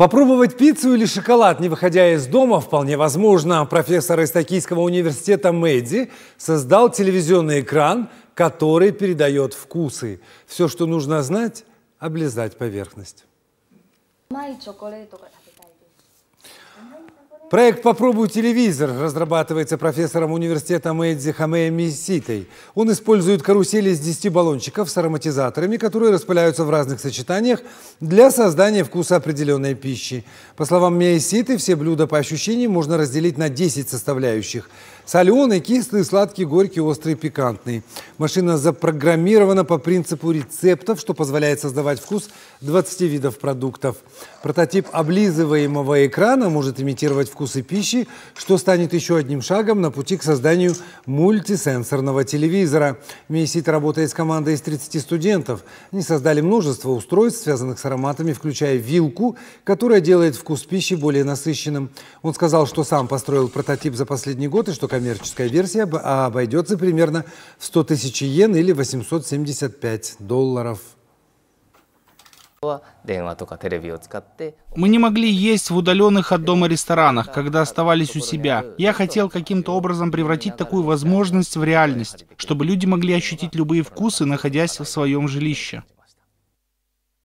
Попробовать пиццу или шоколад, не выходя из дома, вполне возможно. Профессор из Токийского университета Мэдди создал телевизионный экран, который передает вкусы. Все, что нужно знать – облизать поверхность. Проект «Попробуй телевизор» разрабатывается профессором университета Мэйдзи Хамея Миситой. Он использует карусели из 10 баллончиков с ароматизаторами, которые распыляются в разных сочетаниях для создания вкуса определенной пищи. По словам Миситы, все блюда по ощущениям можно разделить на 10 составляющих. Соленый, кислый, сладкий, горький, острый, пикантный. Машина запрограммирована по принципу рецептов, что позволяет создавать вкус 20 видов продуктов. Прототип облизываемого экрана может имитировать вкус вкусы пищи, что станет еще одним шагом на пути к созданию мультисенсорного телевизора. Мейсит работает с командой из 30 студентов. Они создали множество устройств, связанных с ароматами, включая вилку, которая делает вкус пищи более насыщенным. Он сказал, что сам построил прототип за последний год и что коммерческая версия обойдется примерно в 100 тысяч иен или 875 долларов. Мы не могли есть в удаленных от дома ресторанах, когда оставались у себя. Я хотел каким-то образом превратить такую возможность в реальность, чтобы люди могли ощутить любые вкусы, находясь в своем жилище.